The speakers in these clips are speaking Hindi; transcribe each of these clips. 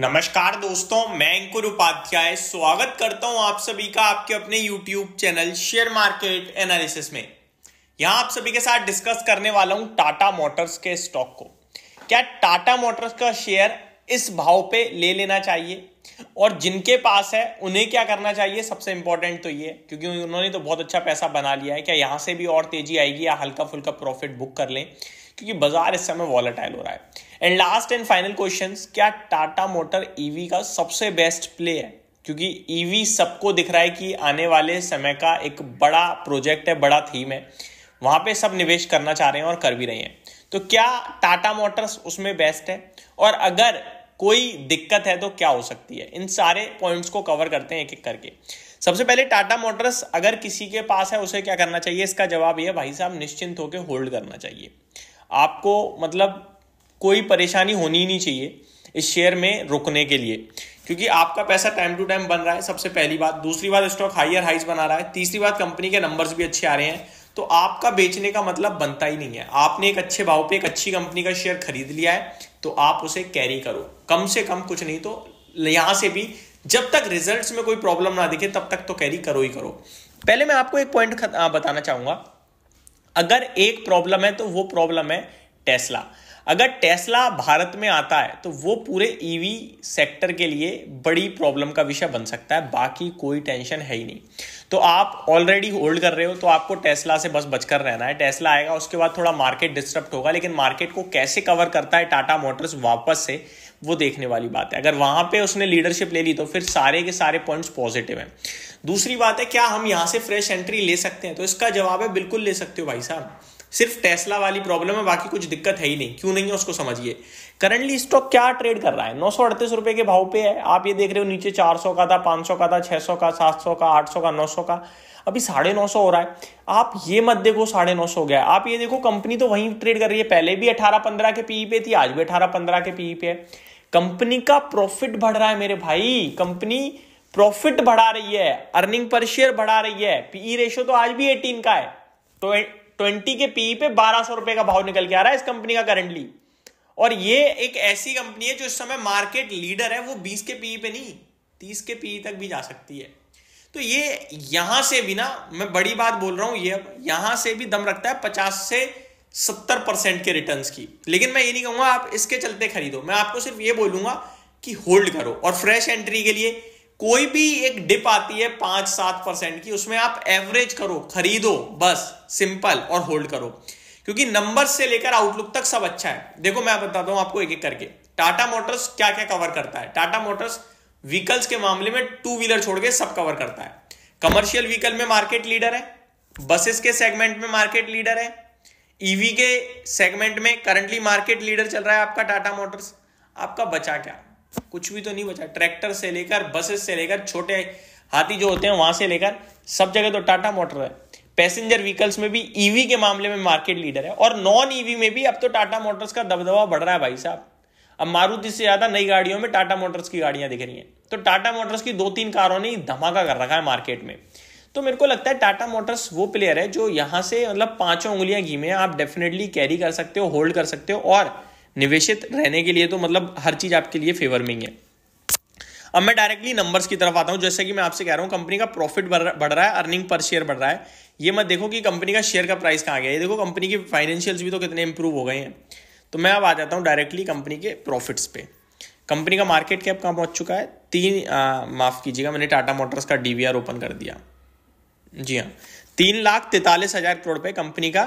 नमस्कार दोस्तों मैं अंकुर उपाध्याय स्वागत करता हूं आप सभी का आपके अपने YouTube channel share market analysis में यहां आप सभी के साथ डिस्कस करने वाला हूं टाटा मोटर्स के स्टॉक को क्या टाटा मोटर्स का शेयर इस भाव पे ले लेना चाहिए और जिनके पास है उन्हें क्या करना चाहिए सबसे इंपॉर्टेंट तो ये क्योंकि उन्होंने तो बहुत अच्छा पैसा बना लिया है क्या यहां से भी और तेजी आएगी या हल्का फुल्का प्रॉफिट बुक कर लें क्योंकि बाजार इस समय वॉलेटाइल हो रहा है and last and final question क्या टाटा मोटर ईवी का सबसे बेस्ट प्ले है क्योंकि ईवी e सबको दिख रहा है कि आने वाले समय का एक बड़ा प्रोजेक्ट है बड़ा थीम है वहां पे सब निवेश करना चाह रहे हैं और कर भी रहे हैं तो क्या टाटा मोटर्स उसमें बेस्ट है और अगर कोई दिक्कत है तो क्या हो सकती है इन सारे पॉइंट्स को कवर करते हैं एक एक करके सबसे पहले टाटा मोटर्स अगर किसी के पास है उसे क्या करना चाहिए इसका जवाब यह भाई साहब निश्चिंत होकर होल्ड करना चाहिए आपको मतलब कोई परेशानी होनी ही नहीं चाहिए इस शेयर में रुकने के लिए क्योंकि आपका पैसा टाइम टू टाइम बन रहा है सबसे पहली बात दूसरी बात स्टॉक हाइयर हाइज बना रहा है तीसरी बात कंपनी के नंबर्स भी अच्छे आ रहे हैं तो आपका बेचने का मतलब बनता ही नहीं है आपने एक अच्छे भाव पे एक अच्छी कंपनी का शेयर खरीद लिया है तो आप उसे कैरी करो कम से कम कुछ नहीं तो यहां से भी जब तक रिजल्ट्स में कोई प्रॉब्लम ना दिखे तब तक तो कैरी करो ही करो पहले मैं आपको एक पॉइंट बताना चाहूंगा अगर एक प्रॉब्लम है तो वो प्रॉब्लम है टेस्ला अगर टेस्ला भारत में आता है तो वो पूरे ईवी e सेक्टर के लिए बड़ी प्रॉब्लम का विषय बन सकता है बाकी कोई टेंशन है ही नहीं तो आप ऑलरेडी होल्ड कर रहे हो तो आपको टेस्ला से बस बचकर रहना है टेस्ला आएगा उसके बाद थोड़ा मार्केट डिस्टर्ब होगा लेकिन मार्केट को कैसे कवर करता है टाटा मोटर्स वापस से वो देखने वाली बात है अगर वहां पे उसने लीडरशिप ले ली तो फिर सारे के सारे पॉइंट्स पॉजिटिव हैं दूसरी बात है क्या हम यहाँ से फ्रेश एंट्री ले सकते हैं तो इसका जवाब है बिल्कुल ले सकते हो भाई साहब सिर्फ टेस्ला वाली प्रॉब्लम है बाकी कुछ दिक्कत है ही नहीं क्यों नहीं है उसको समझिए करंटली स्टॉक क्या ट्रेड कर रहा है नौ सौ अड़तीस रुपए के भाव पे है आप ये देख रहे हो नीचे चार सौ का था पांच सौ का था छह सौ का सात सौ का आठ सौ का नौ सौ का अभी साढ़े नौ सौ हो रहा है आप ये मत देखो साढ़े नौ सौ हो गया आप ये देखो कंपनी तो वहीं ट्रेड कर रही है पहले भी अठारह पंद्रह के पीई e पे थी आज भी अठारह पंद्रह के पीई e पे है कंपनी का प्रॉफिट बढ़ रहा है मेरे भाई कंपनी प्रॉफिट बढ़ा रही है अर्निंग पर शेयर बढ़ा रही है पीई रेशियो e तो आज भी एटीन का है तो ट्वेंटी के पीई e पे बारह सौ रुपए का भाव निकल के आ रहा है इस कंपनी का करंटली और ये एक ऐसी कंपनी है जो इस समय मार्केट लीडर है वो बीस के पीई e पे नहीं तीस के पीई तक भी जा सकती है तो ये यहां से भी ना मैं बड़ी बात बोल रहा हूं ये यहां से भी दम रखता है पचास से सत्तर परसेंट के रिटर्न्स की लेकिन मैं ये नहीं कहूंगा आप इसके चलते खरीदो मैं आपको सिर्फ ये बोलूंगा कि होल्ड करो और फ्रेश एंट्री के लिए कोई भी एक डिप आती है पांच सात परसेंट की उसमें आप एवरेज करो खरीदो बस सिंपल और होल्ड करो क्योंकि नंबर से लेकर आउटलुक तक सब अच्छा है देखो मैं बताता हूं आपको एक एक करके टाटा मोटर्स क्या क्या कवर करता है टाटा मोटर्स व्हीकल्स के मामले में टू व्हीलर छोड़ के सब कवर करता है कमर्शियल व्हीकल में मार्केट लीडर है बसेस के सेगमेंट में मार्केट लीडर है ईवी e के सेगमेंट में करंटली मार्केट लीडर चल रहा है आपका टाटा मोटर्स आपका बचा क्या कुछ भी तो नहीं बचा ट्रैक्टर से लेकर बसेस से लेकर छोटे हाथी जो होते हैं वहां से लेकर सब जगह तो टाटा मोटर है पैसेंजर व्हीकल्स में भी ईवी e के मामले में मार्केट लीडर है और नॉन ईवी e में भी अब तो टाटा मोटर्स का दबदबा बढ़ रहा है भाई साहब अब मारुति से ज्यादा नई गाड़ियों में टाटा मोटर्स की गाड़ियां दिख रही हैं तो टाटा मोटर्स की दो तीन कारों ने धमाका कर रखा है मार्केट में तो मेरे को लगता है टाटा मोटर्स वो प्लेयर है जो यहां से मतलब पांचों उंगलियां घी में आप डेफिनेटली कैरी कर सकते हो होल्ड कर सकते हो और निवेशित रहने के लिए तो मतलब हर चीज़ आपके लिए फेवर में ही है अब मैं डायरेक्टली नंबर्स की तरफ आता हूं जैसे कि मैं आपसे कह रहा हूं कंपनी का प्रॉफिट बढ़ रहा है अर्निंग पर शेयर बढ़ रहा है ये मत देखो कि कंपनी का शेयर का प्राइस कहाँ गया ये देखो कंपनी के फाइनेंशियल्स भी तो कितने इंप्रूव हो गए हैं तो मैं अब आ जाता हूँ डायरेक्टली कंपनी के प्रॉफिट्स पे कंपनी का मार्केट कैप कहाँ पहुँच चुका है तीन माफ़ कीजिएगा मैंने टाटा मोटर्स का डी ओपन कर दिया जी हाँ तीन लाख तैतालीस हज़ार करोड़ रुपये कंपनी का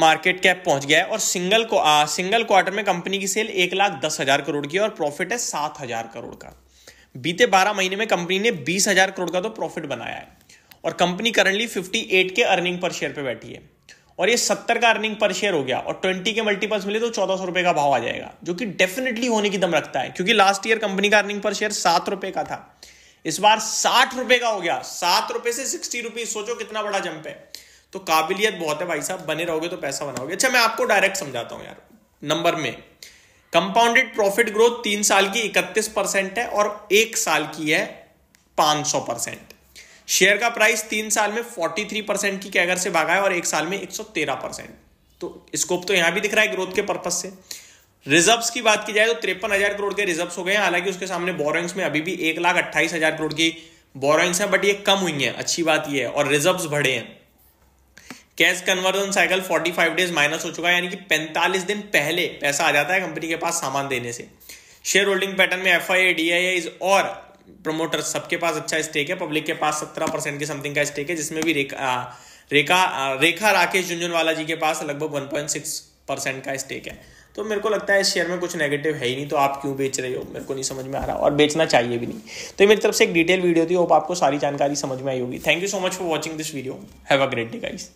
मार्केट कैप पहुंच गया है और सिंगल को आ, सिंगल क्वार्टर में कंपनी की सेल एक लाख दस हजार करोड़ की और प्रॉफिट है सात हजार करोड़ का बीते बारह महीने में कंपनी ने बीस हजार करोड़ का तो प्रॉफिट बनाया है और कंपनी करंटली फिफ्टी एट के अर्निंग पर शेयर पे बैठी है और ये सत्तर का अर्निंग पर शेयर हो गया और ट्वेंटी के मल्टीपल्स मिले तो चौदह सौ रुपए का भाव आ जाएगा जो कि डेफिनेटली होने की दम रखता है क्योंकि लास्ट ईयर कंपनी का अर्निंग पर शेयर सात रुपए का था इस बार साठ रुपए का हो गया सात रुपए से सिक्सटी रुपीज सोचो कितना बड़ा जंप है तो काबिलियत बहुत है भाई साहब बने रहोगे तो पैसा बनाओगे अच्छा मैं आपको डायरेक्ट समझाता हूँ यार नंबर में कंपाउंडेड प्रॉफिट ग्रोथ तीन साल की इकतीस परसेंट है और एक साल की है पांच सौ परसेंट शेयर का प्राइस तीन साल में फोर्टी थ्री परसेंट की कैगर से भागा है और एक साल में एक सौ तेरह परसेंट तो स्कोप तो यहां भी दिख रहा है ग्रोथ के पर्पज से रिजर्व्स की बात की जाए तो तिरपन हजार करोड़ के रिजर्व्स हो गए हैं हालांकि उसके सामने बोरोइंग्स में अभी भी एक लाख अट्ठाईस हजार करोड़ की बोरोइंग्स हैं बट ये कम हुई हैं अच्छी बात ये है और रिजर्व्स बढ़े हैं cash conversion cycle 45 days minus हो चुका है यानी कि 45 दिन पहले पैसा आ जाता है कंपनी के पास सामान देने से शेयर होल्डिंग पैटर्न में F I D I is और प्रमोटर सबके पास अच्छा स्टेक है पब्लिक के पास सत्रह परसेंट के समथिंग का स्टेक है जिसमें भी रेखा रेखा रेखा राकेश झुंझुनवाला जी के पास लगभग वन पॉइंट सिक्स परसेंट का स्टेक है तो मेरे को लगता है इस शेयर में कुछ नेगेटिव है ही नहीं तो आप क्यों बेच रहे हो मेरे को नहीं समझ में आ रहा और बेचना चाहिए भी नहीं तो ये मेरी तरफ से एक डिटेल वीडियो थी होप आपको सारी जानकारी समझ में आई होगी thank you so much for watching this video have a great day guys